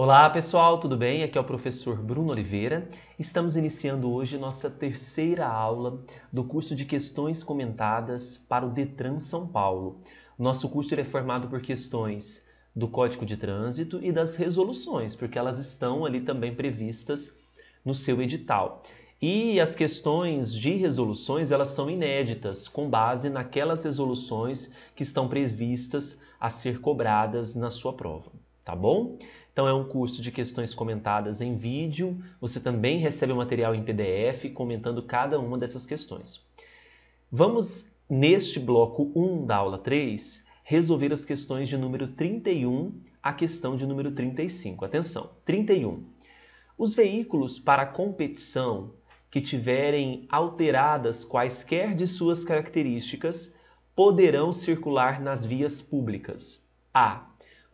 Olá pessoal, tudo bem? Aqui é o professor Bruno Oliveira. Estamos iniciando hoje nossa terceira aula do curso de questões comentadas para o Detran São Paulo. Nosso curso é formado por questões do Código de Trânsito e das resoluções, porque elas estão ali também previstas no seu edital. E as questões de resoluções, elas são inéditas, com base naquelas resoluções que estão previstas a ser cobradas na sua prova, tá bom? Então é um curso de questões comentadas em vídeo. Você também recebe o material em PDF comentando cada uma dessas questões. Vamos neste bloco 1 da aula 3 resolver as questões de número 31 à questão de número 35. Atenção, 31. Os veículos para competição que tiverem alteradas quaisquer de suas características poderão circular nas vias públicas. A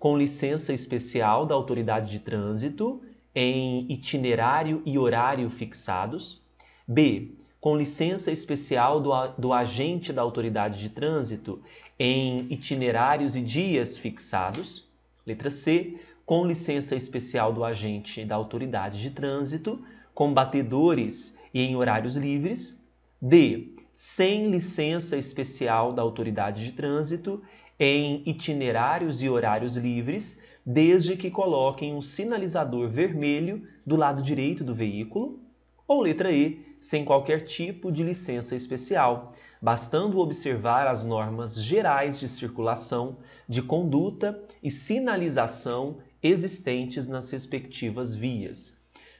com licença especial da autoridade de trânsito em itinerário e horário fixados. B. Com licença especial do, do agente da autoridade de trânsito em itinerários e dias fixados. Letra C. Com licença especial do agente da autoridade de trânsito, com batedores e em horários livres. D. Sem licença especial da autoridade de trânsito em itinerários e horários livres, desde que coloquem um sinalizador vermelho do lado direito do veículo, ou letra E, sem qualquer tipo de licença especial, bastando observar as normas gerais de circulação, de conduta e sinalização existentes nas respectivas vias.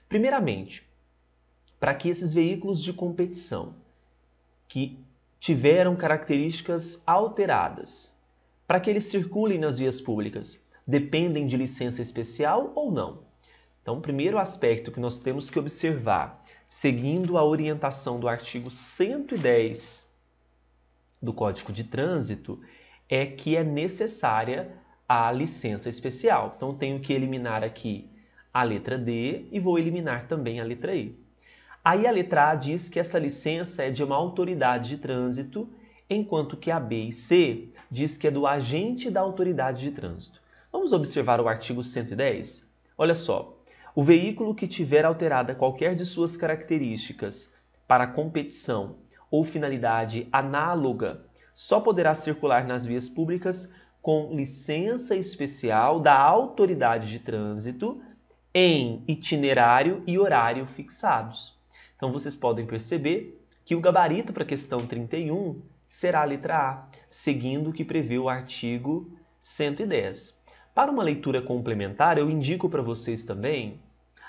Primeiramente, para que esses veículos de competição que tiveram características alteradas para que eles circulem nas vias públicas? Dependem de licença especial ou não? Então, o primeiro aspecto que nós temos que observar, seguindo a orientação do artigo 110 do Código de Trânsito, é que é necessária a licença especial. Então, tenho que eliminar aqui a letra D e vou eliminar também a letra E. Aí a letra A diz que essa licença é de uma autoridade de trânsito enquanto que a B e C diz que é do agente da autoridade de trânsito. Vamos observar o artigo 110? Olha só. O veículo que tiver alterada qualquer de suas características para competição ou finalidade análoga só poderá circular nas vias públicas com licença especial da autoridade de trânsito em itinerário e horário fixados. Então vocês podem perceber que o gabarito para a questão 31 será a letra A, seguindo o que prevê o artigo 110. Para uma leitura complementar, eu indico para vocês também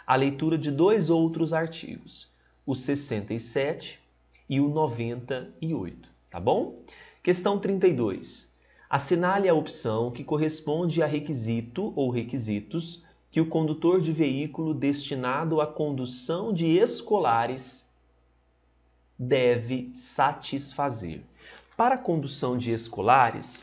a leitura de dois outros artigos, o 67 e o 98, tá bom? Questão 32. Assinale a opção que corresponde a requisito ou requisitos que o condutor de veículo destinado à condução de escolares deve satisfazer. Para a condução de escolares,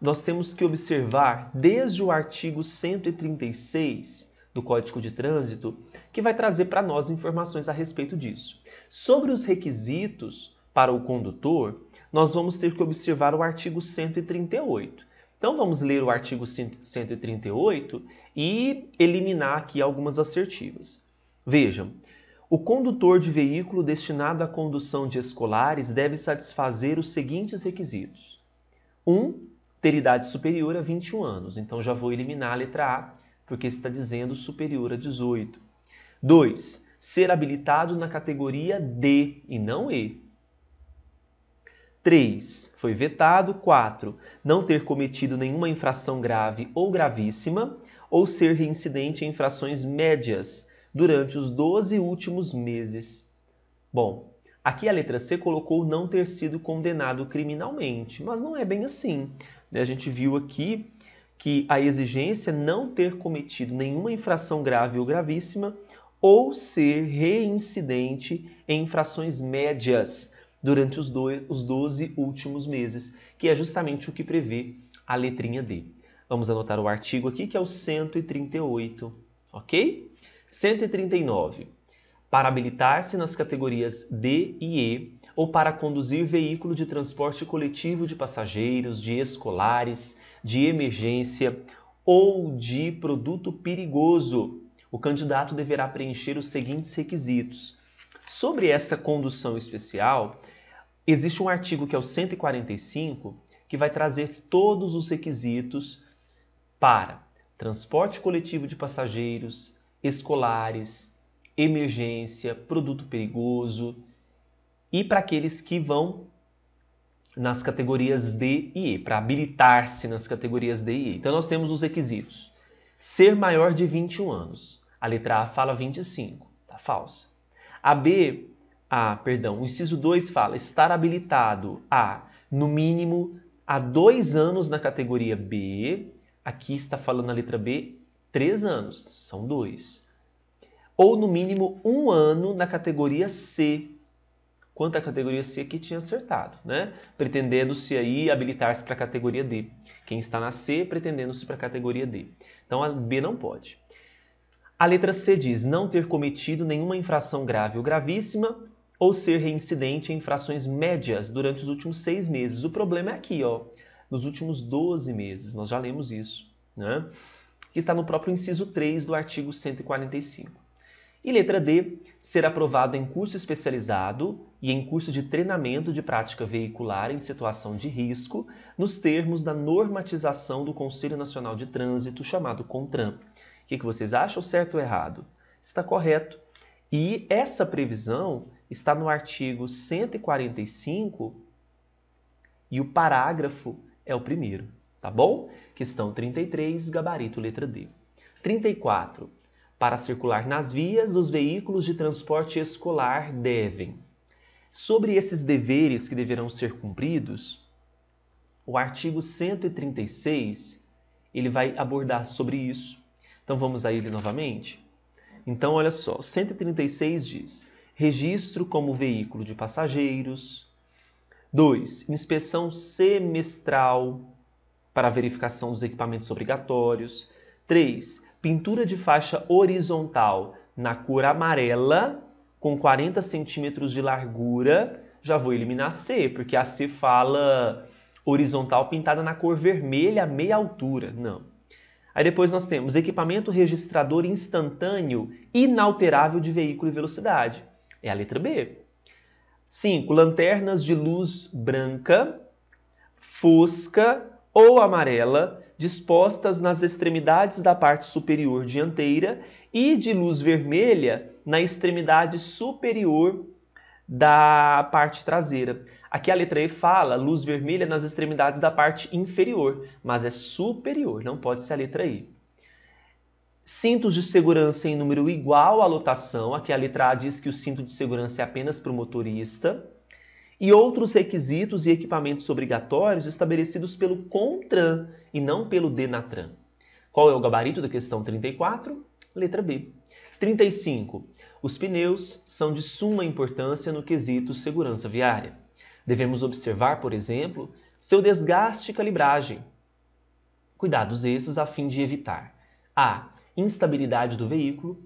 nós temos que observar desde o artigo 136 do Código de Trânsito, que vai trazer para nós informações a respeito disso. Sobre os requisitos para o condutor, nós vamos ter que observar o artigo 138. Então vamos ler o artigo 138 e eliminar aqui algumas assertivas. Vejam, o condutor de veículo destinado à condução de escolares deve satisfazer os seguintes requisitos: 1. Um, ter idade superior a 21 anos. Então já vou eliminar a letra A, porque está dizendo superior a 18. 2. Ser habilitado na categoria D e não E. 3. Foi vetado. 4. Não ter cometido nenhuma infração grave ou gravíssima, ou ser reincidente em infrações médias durante os 12 últimos meses. Bom, aqui a letra C colocou não ter sido condenado criminalmente, mas não é bem assim. Né? A gente viu aqui que a exigência não ter cometido nenhuma infração grave ou gravíssima ou ser reincidente em infrações médias durante os, do, os 12 últimos meses, que é justamente o que prevê a letrinha D. Vamos anotar o artigo aqui, que é o 138, ok? 139. Para habilitar-se nas categorias D e E ou para conduzir veículo de transporte coletivo de passageiros, de escolares, de emergência ou de produto perigoso, o candidato deverá preencher os seguintes requisitos. Sobre esta condução especial, existe um artigo que é o 145 que vai trazer todos os requisitos para transporte coletivo de passageiros, escolares, emergência, produto perigoso e para aqueles que vão nas categorias D e E, para habilitar-se nas categorias D e E. Então nós temos os requisitos. Ser maior de 21 anos. A letra A fala 25, tá falsa. A B, a, perdão, o inciso 2 fala estar habilitado a, no mínimo, há dois anos na categoria B. Aqui está falando a letra B três anos, são dois. Ou no mínimo um ano na categoria C, quanto à categoria C que tinha acertado, né? Pretendendo-se aí habilitar-se para a categoria D. Quem está na C, pretendendo-se para a categoria D. Então a B não pode. A letra C diz não ter cometido nenhuma infração grave ou gravíssima ou ser reincidente em infrações médias durante os últimos seis meses. O problema é aqui, ó, nos últimos 12 meses. Nós já lemos isso, né? que está no próprio inciso 3 do artigo 145. E letra D, ser aprovado em curso especializado e em curso de treinamento de prática veicular em situação de risco, nos termos da normatização do Conselho Nacional de Trânsito, chamado CONTRAN. O que, que vocês acham, certo ou errado? Está correto. E essa previsão está no artigo 145 e o parágrafo é o primeiro tá bom? Questão 33, gabarito letra D. 34. Para circular nas vias, os veículos de transporte escolar devem. Sobre esses deveres que deverão ser cumpridos, o artigo 136, ele vai abordar sobre isso. Então vamos a ele novamente? Então olha só, 136 diz: registro como veículo de passageiros. 2. Inspeção semestral para verificação dos equipamentos obrigatórios. 3. Pintura de faixa horizontal na cor amarela, com 40 centímetros de largura. Já vou eliminar a C, porque a C fala horizontal pintada na cor vermelha, meia altura. Não. Aí depois nós temos equipamento registrador instantâneo inalterável de veículo e velocidade. É a letra B. 5. Lanternas de luz branca, fosca ou amarela dispostas nas extremidades da parte superior dianteira e de luz vermelha na extremidade superior da parte traseira. Aqui a letra E fala luz vermelha nas extremidades da parte inferior, mas é superior, não pode ser a letra E. Cintos de segurança em número igual à lotação, aqui a letra A diz que o cinto de segurança é apenas para o motorista e outros requisitos e equipamentos obrigatórios estabelecidos pelo CONTRAN e não pelo DENATRAN. Qual é o gabarito da questão 34? Letra B. 35. Os pneus são de suma importância no quesito segurança viária. Devemos observar, por exemplo, seu desgaste e calibragem. Cuidados esses a fim de evitar a. instabilidade do veículo,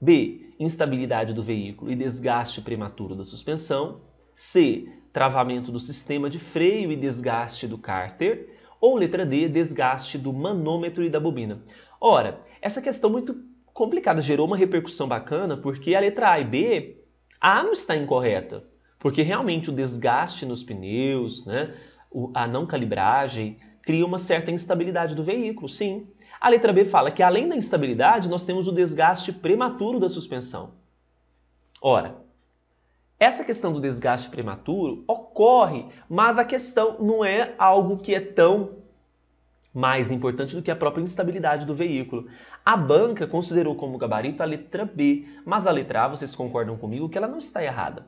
b. instabilidade do veículo e desgaste prematuro da suspensão, C. Travamento do sistema de freio e desgaste do cárter. Ou letra D. Desgaste do manômetro e da bobina. Ora, essa questão muito complicada gerou uma repercussão bacana porque a letra A e B, A não está incorreta. Porque realmente o desgaste nos pneus, né, a não calibragem, cria uma certa instabilidade do veículo, sim. A letra B fala que além da instabilidade, nós temos o desgaste prematuro da suspensão. Ora, essa questão do desgaste prematuro ocorre, mas a questão não é algo que é tão mais importante do que a própria instabilidade do veículo. A banca considerou como gabarito a letra B, mas a letra A, vocês concordam comigo que ela não está errada.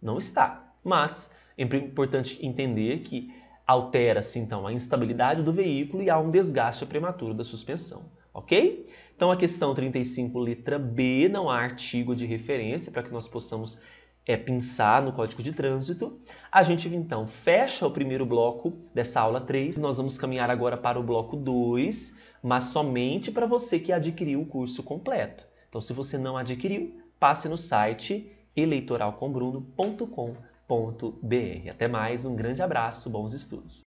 Não está. Mas é importante entender que altera-se então a instabilidade do veículo e há um desgaste prematuro da suspensão, ok? Então a questão 35, letra B, não há artigo de referência para que nós possamos é, pensar no Código de Trânsito. A gente então fecha o primeiro bloco dessa aula 3. Nós vamos caminhar agora para o bloco 2, mas somente para você que adquiriu o curso completo. Então, se você não adquiriu, passe no site eleitoralcombruno.com.br. Até mais, um grande abraço, bons estudos!